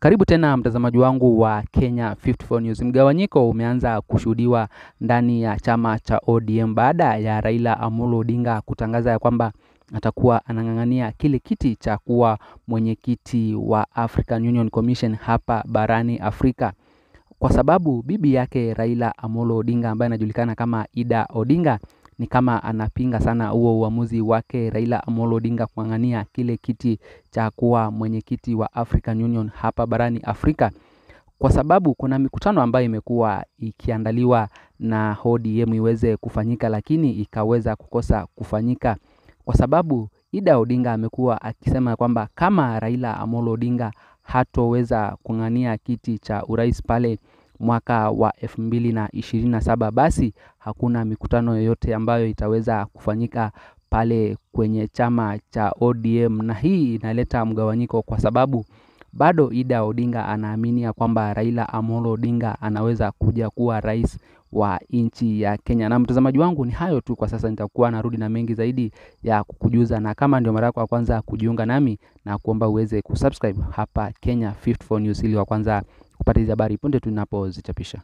Karibu tena mtazamaji wangu wa Kenya 54 News. Mgawanyiko umeanza kushuhudiwa ndani ya chama cha ODM baada ya Raila Amolo Odinga kutangaza ya kwamba atakuwa anang'ang'ania kile kiti cha kuwa mwenyekiti wa African Union Commission hapa barani Afrika kwa sababu bibi yake Raila Amolo Odinga ambaye anajulikana kama Ida Odinga ni kama anapinga sana huo uamuzi wake Raila Amolo Odinga kuang'ania kile kiti cha kuwa mwenyekiti wa African Union hapa barani Afrika kwa sababu kuna mikutano ambayo imekuwa ikiandaliwa na ODM iweze kufanyika, lakini ikaweza kukosa kufanyika kwa sababu Ida Odinga amekuwa akisema kwamba kama Raila Amolo Odinga hatoweza kung'ania kiti cha urais pale mwaka wa 2027 basi hakuna mikutano yoyote ambayo itaweza kufanyika pale kwenye chama cha ODM, na hii inaleta mgawanyiko kwa sababu bado Ida Odinga anaamini ya kwamba Raila Amolo Odinga anaweza kuja kuwa rais wa nchi ya Kenya. Na mtazamaji wangu, ni hayo tu kwa sasa, nitakuwa narudi na mengi zaidi ya kukujuza, na kama ndio mara yako ya kwanza kujiunga nami, na kuomba uweze kusubscribe hapa Kenya 54 News ili wa kwanza kupata hizi habari punde tunapozichapisha.